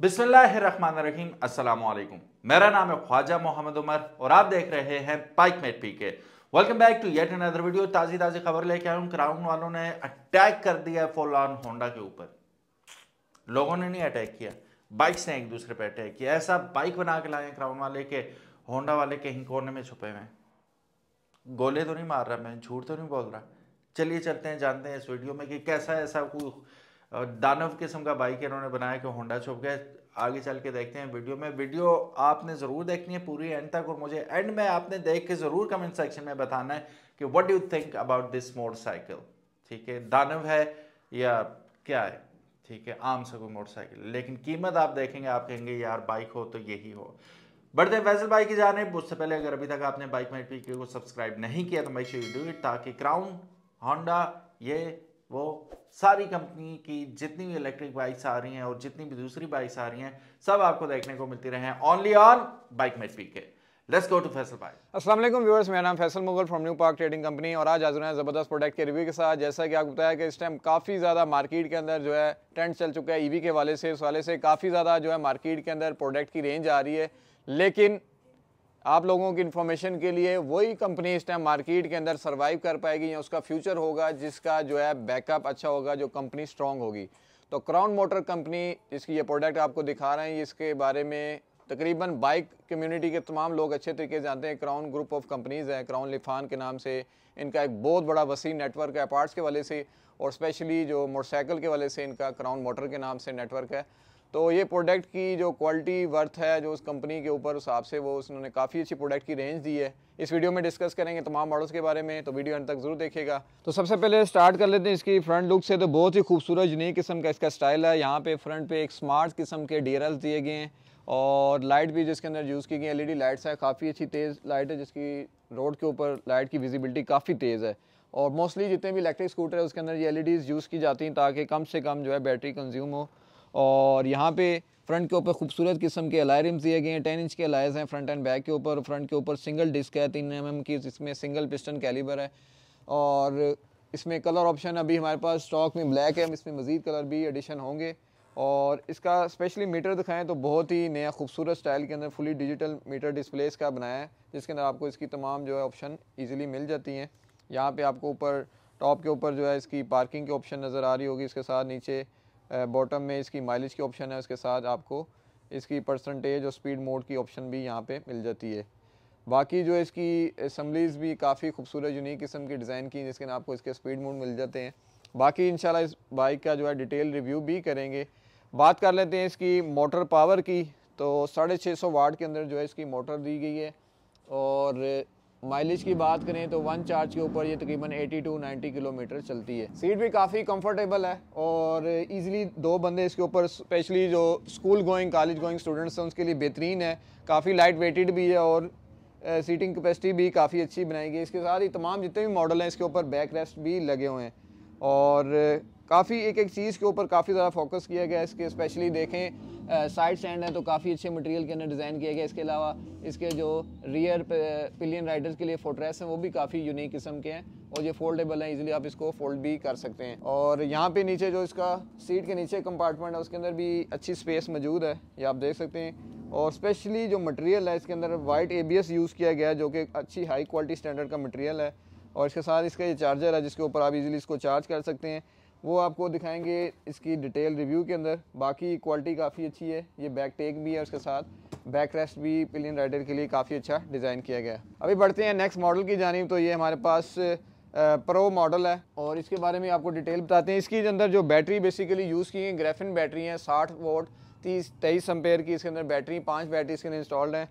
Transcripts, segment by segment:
बिस्मिल्लाहिर्रहमानिर्रहीम अस्सलाम वालेकुम मेरा नाम है ख्वाजा मोहम्मद उमर और आप देख रहे हैं bike mate P K welcome back to yet another video ताज़ी ताज़ी खबर लेके आया हूँ क्राउन वालों ने अटैक कर दिया है फुल ऑन होंडा के ऊपर लोगों ने नहीं अटैक किया बाइक्स ने एक दूसरे पर अटैक किया ऐसा बाइक बना के लाए क्राउन वाले के होंडा वाले के ही कोने में छुपे हुए गोले तो नहीं मार रहा मैं झूठ तो नहीं बोल रहा चलिए चलते हैं जानते हैं इस वीडियो में कि कैसा ऐसा कोई दानव किस्म का बाइक इन्होंने बनाया कि होंडा छुप गया आगे चल के देखते हैं वीडियो में वीडियो आपने ज़रूर देखनी है पूरी एंड तक और मुझे एंड में आपने देख के ज़रूर कमेंट सेक्शन में बताना है कि what do think about this motorcycle ठीक है दानव है या क्या है ठीक है आम से कोई मोटरसाइकिल लेकिन कीमत आप देखेंगे आप कहेंगे यार बाइक हो तो यही हो बढ़ते हैं बाइक की जाने उससे पहले अगर अभी तक आपने बाइक में को सब्सक्राइब नहीं किया तो मैं डू इट ताकि क्राउन होंडा ये वो सारी कंपनी की जितनी भी इलेक्ट्रिक बाइक्स आ रही हैं और जितनी भी दूसरी बाइक्स आ रही हैं सब आपको देखने को मिलती रहे only on bike mate P K let's go to Faisal भाई अस्सलाम वालेकुम मेरा नाम Faisal Mughal from New Park trading company और आज हाजिर हैं ज़बरदस्त प्रोडक्ट के रिव्यू के साथ जैसा कि आपको बताया कि इस टाइम काफ़ी ज़्यादा मार्केट के अंदर जो है ट्रेंड चल चुका है ईवी e के वाले से उस वाले से काफ़ी ज़्यादा जो है मार्केट के अंदर प्रोडक्ट की रेंज आ रही है लेकिन आप लोगों की इन्फॉर्मेशन के लिए वही कंपनी इस टाइम मार्केट के अंदर सर्वाइव कर पाएगी या उसका फ्यूचर होगा जिसका जो है बैकअप अच्छा होगा जो कंपनी स्ट्रॉन्ग होगी तो क्राउन मोटर कंपनी जिसकी ये प्रोडक्ट आपको दिखा रहे हैं इसके बारे में तकरीबन बाइक कम्युनिटी के तमाम लोग अच्छे तरीके से जानते हैं क्राउन ग्रुप ऑफ कंपनीज़ है क्राउन लिफान के नाम से इनका एक बहुत बड़ा वसी नेटवर्क है पार्ट्स के वाले से और स्पेशली जो मोटरसाइकिल के वाले से इनका क्राउन मोटर के नाम से नेटवर्क है तो ये प्रोडक्ट की जो क्वालिटी वर्थ है जो उस कंपनी के ऊपर उस हिसाब से वो उन्होंने काफ़ी अच्छी प्रोडक्ट की रेंज दी है इस वीडियो में डिस्कस करेंगे तमाम मॉडल्स के बारे में तो वीडियो अंत तक जरूर देखेगा तो सबसे पहले स्टार्ट कर लेते हैं इसकी फ्रंट लुक से तो बहुत ही खूबसूरत यूनिक किस्म का इसका स्टाइल है यहाँ पे फ्रंट पे एक स्मार्ट किस्म के डी दिए गए हैं और लाइट भी जिसके अंदर यूज़ की गई एलईडी लाइट्स है काफ़ी अच्छी तेज़ लाइट है जिसकी रोड के ऊपर लाइट की विजिबिलिटी काफ़ी तेज़ है और मोस्टली जितने भी इलेक्ट्रिक स्कूटर है उसके अंदर ये एलईडीज़ यूज़ की जाती हैं ताकि कम से कम जो है बैटरी कंज्यूम हो और यहाँ पे फ्रंट के ऊपर खूबसूरत किस्म के अलायरम्स दिए गए हैं टेन इंच के अलायर्स हैं फ्रंट एंड बैक के ऊपर फ्रंट के ऊपर सिंगल डिस्क है तीन एम की जिसमें सिंगल पिस्टन कैलिबर है और इसमें कलर ऑप्शन अभी हमारे पास स्टॉक में ब्लैक है इसमें मज़ीद कलर भी एडिशन होंगे और इसका स्पेशली मीटर दिखाएं तो बहुत ही नया खूबसूरत स्टाइल के अंदर फुली डिजिटल मीटर डिस्प्ले इसका बनाया है जिसके अंदर आपको इसकी तमाम जो है ऑप्शन इजीली मिल जाती हैं यहाँ पे आपको ऊपर टॉप के ऊपर जो है इसकी पार्किंग के ऑप्शन नज़र आ रही होगी इसके साथ नीचे बॉटम में इसकी माइलेज की ऑप्शन है उसके साथ आपको इसकी परसेंटेज और स्पीड मोड की ऑप्शन भी यहाँ पे मिल जाती है बाकी जो इसकी असम्बलीज़ भी काफ़ी खूबसूरत यूनिक किस्म की डिज़ाइन की जिसके ना आपको इसके स्पीड मोड मिल जाते हैं बाकी इन इस बाइक का जो है डिटेल रिव्यू भी करेंगे बात कर लेते हैं इसकी मोटर पावर की तो साढ़े छः सौ वाट के अंदर जो है इसकी मोटर दी गई है और माइलेज की बात करें तो वन चार्ज के ऊपर ये तकरीबन 80 टू 90 किलोमीटर चलती है सीट भी काफ़ी कंफर्टेबल है और इजीली दो बंदे इसके ऊपर स्पेशली जो school going college going students हैं उसके लिए बेहतरीन है काफ़ी लाइट वेटेड भी है और सीटिंग कैपेसिटी भी काफ़ी अच्छी बनाई गई इसके साथ ही तमाम जितने भी मॉडल हैं इसके ऊपर बैक रेस्ट भी लगे हुए हैं और काफ़ी एक एक चीज़ के ऊपर काफ़ी ज़्यादा फोकस किया गया इसके स्पेशली देखें साइड स्टैंड है तो काफ़ी अच्छे मटेरियल के अंदर डिज़ाइन किया गया इसके अलावा इसके जो रियर पिलियन राइडर्स के लिए फोटरेस हैं वो भी काफ़ी यूनिक किस्म के हैं और ये फोल्डेबल हैं इजीली आप इसको फोल्ड भी कर सकते हैं और यहाँ पे नीचे जो इसका सीट के नीचे कंपार्टमेंट है उसके अंदर भी अच्छी स्पेस मौजूद है ये आप देख सकते हैं और स्पेशली जो मटेरियल है इसके अंदर वाइट ए यूज़ किया गया है जो कि अच्छी हाई क्वालिटी स्टैंडर्ड का मटेरियल है और इसके साथ इसका ये चार्जर है जिसके ऊपर आप इजीली इसको चार्ज कर सकते हैं वो आपको दिखाएंगे इसकी डिटेल रिव्यू के अंदर बाकी क्वालिटी काफ़ी अच्छी है ये बैक टेक भी है उसके साथ बैक रेस्ट भी पिलियन राइडर के लिए काफ़ी अच्छा डिज़ाइन किया गया है अभी बढ़ते हैं नेक्स्ट मॉडल की जानी तो ये हमारे पास प्रो मॉडल है और इसके बारे में आपको डिटेल बताते हैं इसके अंदर जो बैटरी बेसिकली यूज़ की है ग्रेफिन बैटरी है साठ वोट तीस तेईस एम्पेयर की इसके अंदर बैटरी पाँच बैटरी इसके अंदर इंस्टॉल्ड हैं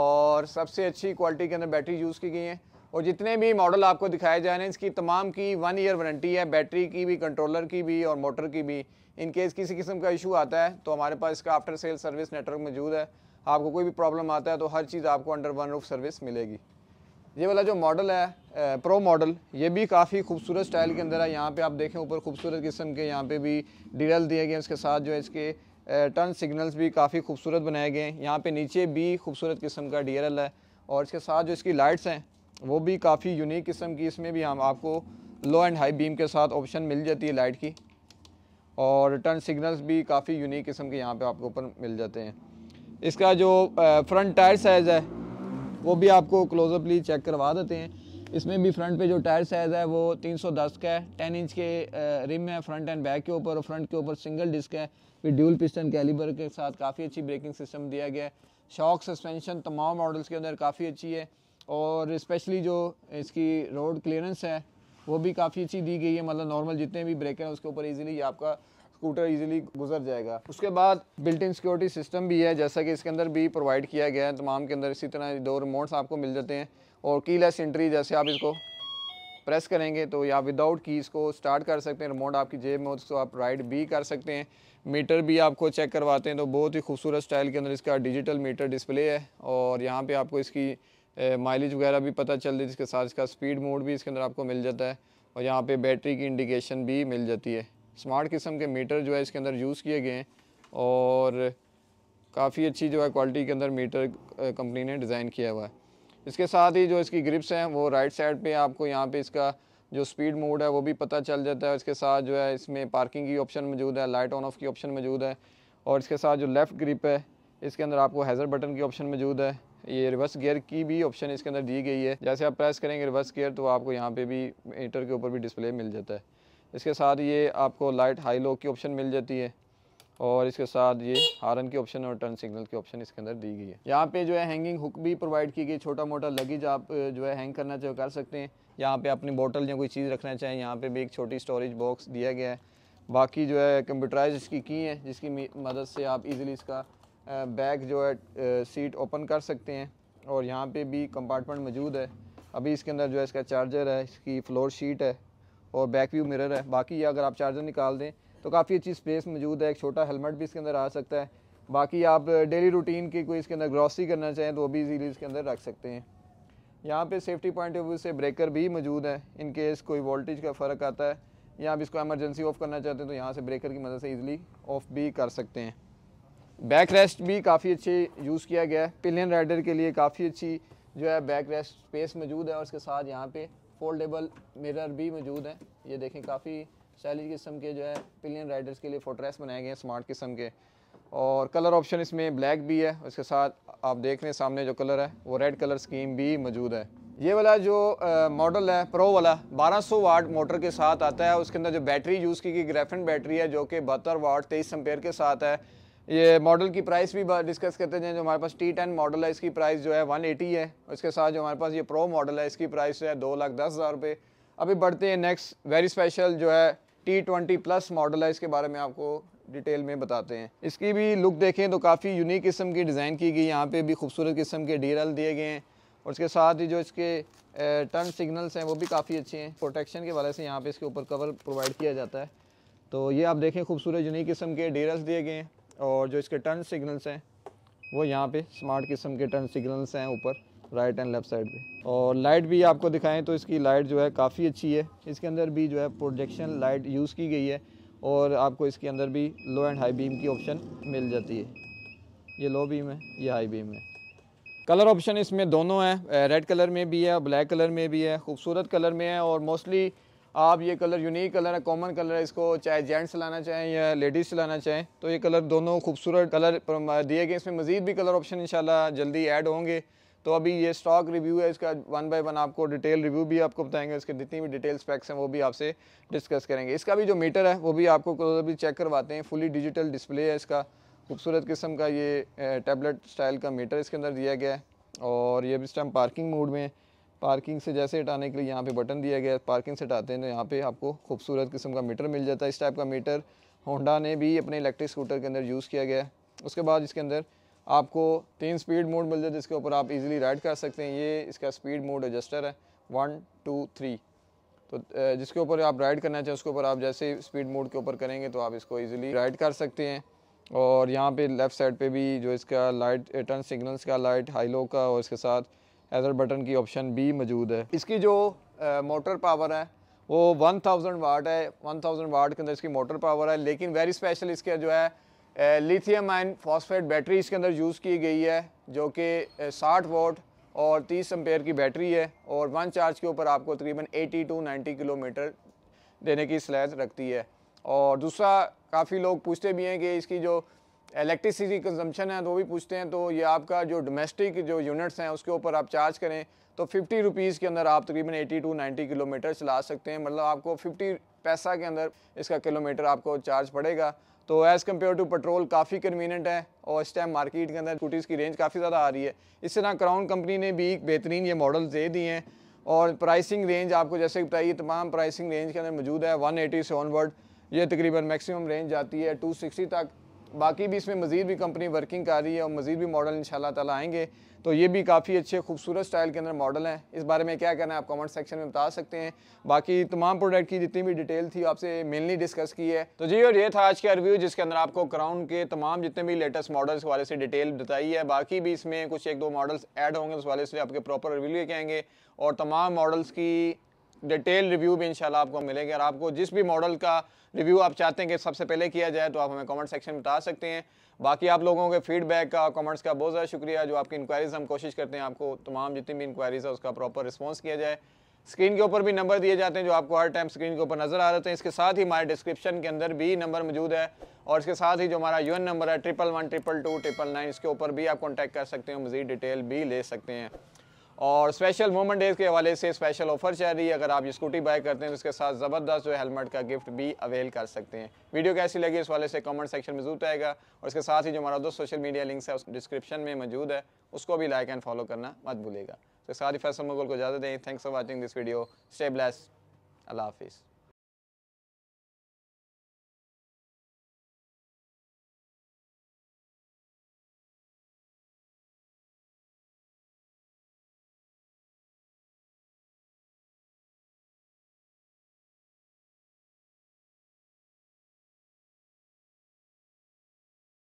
और सबसे अच्छी क्वालिटी के अंदर बैटरी यूज़ की गई है और जितने भी मॉडल आपको दिखाए जा रहे हैं इसकी तमाम की वन ईयर वारंटी है बैटरी की भी कंट्रोलर की भी और मोटर की भी इन केस किसी किस्म का इशू आता है तो हमारे पास इसका आफ्टर सेल सर्विस नेटवर्क मौजूद है आपको कोई भी प्रॉब्लम आता है तो हर चीज़ आपको अंडर वन रूफ सर्विस मिलेगी ये वाला जो मॉडल है प्रो मॉडल ये भी काफ़ी खूबसूरत स्टाइल के अंदर है यहाँ पे आप देखें ऊपर खूबसूरत किस्म के यहाँ पे भी डीरल दिए गए हैं उसके साथ जो है इसके टर्न सिग्नल्स भी काफ़ी खूबसूरत बनाए गए हैं यहाँ पे नीचे भी खूबसूरत किस्म का डी है और इसके साथ जो इसकी लाइट्स हैं वो भी काफ़ी यूनिक किस्म की इसमें भी हम आपको लो एंड हाई बीम के साथ ऑप्शन मिल जाती है लाइट की और टर्न सिग्नल्स भी काफ़ी यूनिक किस्म के यहाँ पे आपको ऊपर मिल जाते हैं इसका जो फ्रंट टायर साइज़ है वो भी आपको क्लोजअपली चेक करवा देते हैं इसमें भी फ्रंट पे जो टायर साइज़ है वो 310 का है टेन इंच के रिम है फ्रंट एंड बैक के ऊपर और फ्रंट के ऊपर सिंगल डिस्क है फिर ड्यूल पिस्टन कैलिबर के साथ काफ़ी अच्छी ब्रेकिंग सिस्टम दिया गया है शॉक सस्पेंशन तमाम मॉडल्स के अंदर काफ़ी अच्छी है और स्पेशली जो इसकी रोड क्लियरेंस है वो भी काफ़ी अच्छी दी गई है मतलब नॉर्मल जितने भी ब्रेकर हैं उसके ऊपर ईजिली आपका स्कूटर ईजिली गुजर जाएगा उसके बाद बिल्ट इन सिक्योरिटी सिस्टम भी है जैसा कि इसके अंदर भी प्रोवाइड किया गया है तमाम के अंदर इसी तरह दो रिमोट्स आपको मिल जाते हैं और की लेस एंट्री जैसे आप इसको प्रेस करेंगे तो या विदाउट की इसको स्टार्ट कर सकते हैं रिमोट आपकी जेब में हो उसको तो आप राइड भी कर सकते हैं मीटर भी आपको चेक करवाते हैं तो बहुत ही खूबसूरत स्टाइल के अंदर इसका डिजिटल मीटर डिस्प्ले है और यहाँ पे आपको इसकी माइलेज वगैरह भी पता चल रही है जिसके साथ इसका स्पीड मोड भी इसके अंदर आपको मिल जाता है और यहाँ पे बैटरी की इंडिकेशन भी मिल जाती है स्मार्ट किस्म के मीटर जो है इसके अंदर यूज़ किए गए हैं और काफ़ी अच्छी जो है क्वालिटी के अंदर मीटर कंपनी ने डिज़ाइन किया हुआ है इसके साथ ही जो इसकी ग्रिप्स हैं वो राइट साइड पर आपको यहाँ पर इसका जो स्पीड मोड है वो भी पता चल जाता है इसके साथ जो है इसमें पार्किंग की ऑप्शन मौजूद है लाइट ऑन ऑफ की ऑप्शन मौजूद है और इसके साथ जो लेफ़्ट ग्रिप है इसके अंदर आपको हैज़र बटन की ऑप्शन मौजूद है ये रिवर्स गियर की भी ऑप्शन इसके अंदर दी गई है जैसे आप प्रेस करेंगे रिवर्स गियर तो आपको यहाँ पे भी मीटर के ऊपर भी डिस्प्ले मिल जाता है इसके साथ ये आपको लाइट हाई लो की ऑप्शन मिल जाती है और इसके साथ ये हारन की ऑप्शन और टर्न सिग्नल की ऑप्शन इसके अंदर दी गई है यहाँ पे जो है हैंगिंग हुक भी प्रोवाइड की गई छोटा मोटा लगेज आप जो है हैंग करना चाहे कर सकते हैं यहाँ पे अपनी बोतल या कोई चीज़ रखना चाहें यहाँ पे भी एक छोटी स्टोरेज बॉक्स दिया गया है बाकी जो है कंप्यूटराइज इसकी की है जिसकी मदद से आप इजिली इसका बैग जो है सीट ओपन कर सकते हैं और यहाँ पे भी कंपार्टमेंट मौजूद है अभी इसके अंदर जो है इसका चार्जर है इसकी फ्लोर शीट है और बैक व्यू मिरर है बाकी अगर आप चार्जर निकाल दें तो काफ़ी अच्छी स्पेस मौजूद है एक छोटा हेलमेट भी इसके अंदर आ सकता है बाकी आप डेली रूटीन की कोई इसके अंदर ग्रॉसरी करना चाहें तो वो भी इजीली इसके अंदर रख सकते हैं यहाँ पे सेफ्टी पॉइंट ऑफ व्यू से ब्रेकर भी मौजूद है इन केस कोई वोल्टेज का फ़र्क आता है या आप इसको एमरजेंसी ऑफ़ करना चाहते हैं तो यहाँ से ब्रेकर की मदद से ईजिली ऑफ़ भी कर सकते हैं बैक रेस्ट भी काफ़ी अच्छे यूज़ किया गया है पिलियन राइडर के लिए काफ़ी अच्छी जो है बैक रेस्ट स्पेस मौजूद है और इसके साथ यहाँ पे फोल्डेबल मिरर भी मौजूद है ये देखें काफ़ी स्टाइलिश किस्म के जो है पिलियन राइडर्स के लिए फोटरेस बनाए गए हैं स्मार्ट किस्म के और कलर ऑप्शन इसमें ब्लैक भी है उसके साथ आप देख रहे हैं सामने जो कलर है वो रेड कलर स्कीम भी मौजूद है ये वाला जो मॉडल है प्रो वाला 1200 वाट मोटर के साथ आता है उसके अंदर जो बैटरी यूज़ की गई ग्रेफिन बैटरी है जो कि बहत्तर वाट तेईस सम्पेयर के साथ है ये मॉडल की प्राइस भी डिस्कस करते हैं जो हमारे पास टी टेन मॉडल है इसकी प्राइस जो है वन एटी है इसके साथ जो हमारे पास ये प्रो मॉडल है इसकी प्राइस जो है दो लाख दस हज़ार रुपये अभी बढ़ते हैं नेक्स्ट वेरी स्पेशल जो है टी ट्वेंटी प्लस मॉडल है इसके बारे में आपको डिटेल में बताते हैं इसकी भी लुक देखें तो काफ़ी यूनिक किस्म की डिज़ाइन की गई यहाँ पर भी खूबसूरत किस्म के डी दिए गए हैं और उसके साथ ही जो इसके टर्न सिग्नल्स हैं वो भी काफ़ी अच्छे हैं प्रोटेक्शन के वाले से यहाँ पे इसके ऊपर कवर प्रोवाइड किया जाता है तो ये आप देखें खूबसूरत यूनिक किस्म के डी दिए गए हैं और जो इसके टर्न सिग्नल्स हैं वो यहाँ पे स्मार्ट किस्म के टर्न सिग्नल्स हैं ऊपर राइट एंड लेफ़्ट साइड पे और लाइट भी आपको दिखाएं तो इसकी लाइट जो है काफ़ी अच्छी है इसके अंदर भी जो है प्रोजेक्शन लाइट यूज़ की गई है और आपको इसके अंदर भी लो एंड हाई बीम की ऑप्शन मिल जाती है ये लो बीम है ये हाई बीम है कलर ऑप्शन इसमें दोनों हैं रेड कलर में भी है ब्लैक कलर में भी है खूबसूरत कलर में है और मोस्टली आप ये कलर यूनिक कलर है कॉमन कलर है इसको चाहे जेंट्स लाना चाहें या लेडीज़ लाना चाहें तो ये कलर दोनों खूबसूरत कलर दिए गए इसमें मज़ीद भी कलर ऑप्शन इंशाल्लाह जल्दी ऐड होंगे तो अभी ये स्टॉक रिव्यू है इसका वन बाय वन आपको डिटेल रिव्यू भी आपको बताएंगे इसके जितनी भी डिटेल स्पेक्स हैं वो भी आपसे डिस्कस करेंगे इसका भी जो मीटर है वो भी आपको अभी चेक करवाते हैं फुली डिजिटल डिस्प्ले है इसका खूबसूरत किस्म का ये टैबलेट स्टाइल का मीटर इसके अंदर दिया गया है और ये भी इस टाइम पार्किंग मोड में है पार्किंग से जैसे हटाने के लिए यहाँ पे बटन दिया गया है पार्किंग से हटाते हैं तो यहाँ पे आपको खूबसूरत किस्म का मीटर मिल जाता है इस टाइप का मीटर होंडा ने भी अपने इलेक्ट्रिक स्कूटर के अंदर यूज़ किया गया है उसके बाद इसके अंदर आपको तीन स्पीड मोड मिल जाए जिसके ऊपर आप इजीली राइड कर सकते हैं ये इसका स्पीड मोड एडजस्टर है वन टू थ्री तो जिसके ऊपर आप राइड करना चाहें उसके ऊपर आप जैसे स्पीड मोड के ऊपर करेंगे तो आप इसको ईज़िली राइड कर सकते हैं और यहाँ पर लेफ़्ट साइड पर भी जो इसका लाइट टर्न सिग्नल्स का लाइट हाई लो का और इसके साथ एजर बटन की ऑप्शन भी मौजूद है इसकी जो मोटर पावर है वो 1000 वाट है 1000 वाट के अंदर इसकी मोटर पावर है लेकिन वेरी स्पेशल इसका जो है लिथियम आयन फॉस्फेट बैटरी इसके अंदर यूज़ की गई है जो कि 60 वोट और 30 एम्पेयर की बैटरी है और वन चार्ज के ऊपर आपको तकरीबन 80 टू 90 किलोमीटर देने की सलाह रखती है और दूसरा काफ़ी लोग पूछते भी हैं कि इसकी जो इलेक्ट्रिसिटी कंजम्पशन है तो वो भी पूछते हैं तो ये आपका जो डोमेस्टिक जो यूनिट्स हैं उसके ऊपर आप चार्ज करें तो फिफ्टी रुपीज़ के अंदर आप तकरीबन एटी टू नाइन्टी किलोमीटर चला सकते हैं मतलब आपको फिफ्टी पैसा के अंदर इसका किलोमीटर आपको चार्ज पड़ेगा तो एज़ कम्पेयर टू पेट्रोल काफ़ी कन्वीनियंट है और इस टाइम मार्केट के अंदर स्कूटीज़ की रेंज काफ़ी ज़्यादा आ रही है इस तरह क्राउन कंपनी ने भी बेहतरीन ये मॉडल दे दिए हैं और प्राइसिंग रेंज आपको जैसे बताइए तमाम प्राइसिंग रेंज के अंदर मौजूद है एटी से ऑनवर्ड ये तकरीबन मैक्सिमम रेंज जाती है 260 तक बाकी भी इसमें मज़ीद भी कंपनी वर्किंग कर रही है और मज़ीद भी मॉडल इन ताला आएंगे तो ये भी काफ़ी अच्छे खूबसूरत स्टाइल के अंदर मॉडल हैं इस बारे में क्या करना है आप कमेंट सेक्शन में बता सकते हैं बाकी तमाम प्रोडक्ट की जितनी भी डिटेल थी आपसे मेनली डिस्कस की है तो जी और ये था आज का रिव्यू जिसके अंदर आपको क्राउन के तमाम जितने भी लेटेस्ट मॉडल्स वाले से डिटेल बताई है बाकी भी इसमें कुछ एक दो मॉडल्स एड होंगे उस वाले से आपके प्रॉपर रिव्यू कहेंगे और तमाम मॉडल्स की डिटेल रिव्यू भी इंशाल्लाह आपको मिलेगा और आपको जिस भी मॉडल का रिव्यू आप चाहते हैं कि सबसे पहले किया जाए तो आप हमें कमेंट सेक्शन में बता सकते हैं बाकी आप लोगों के फीडबैक का कमेंट्स का बहुत ज़्यादा शुक्रिया जो आपकी इंक्वायरीज़ हम कोशिश करते हैं आपको तमाम जितनी भी इंक्वायरीज़ है उसका प्रॉपर रिस्पॉन्स किया जाए स्क्रीन के ऊपर भी नंबर दिए जाते हैं जो आपको हर टाइम स्क्रीन के ऊपर नजर आ रहे हैं इसके साथ ही हमारे डिस्क्रिप्शन के अंदर भी नंबर मौजूद है और इसके साथ ही जो हमारा यू नंबर है triple one triple two triple nine इसके ऊपर भी आप कॉन्टैक्ट कर सकते हैं मजीद डिटेल भी ले सकते हैं और स्पेशल मोमेंट डेज के हवाले से स्पेशल ऑफर चल रही है अगर आप स्कूटी बाय करते हैं तो इसके साथ ज़बरदस्त जो हेलमेट का गिफ्ट भी अवेल कर सकते हैं वीडियो कैसी लगी इस वाले से कमेंट सेक्शन में जरूर आएगा और इसके साथ ही जो हमारा दो सोशल मीडिया लिंक्स है उस डिस्क्रिप्शन में मौजूद है उसको भी लाइक एंड फॉलो करना मत भूलेगा तो साथ ही फैसल मुगल को इजाज़त दें thanks for watching this video stay bless अल्लाह हाफिज़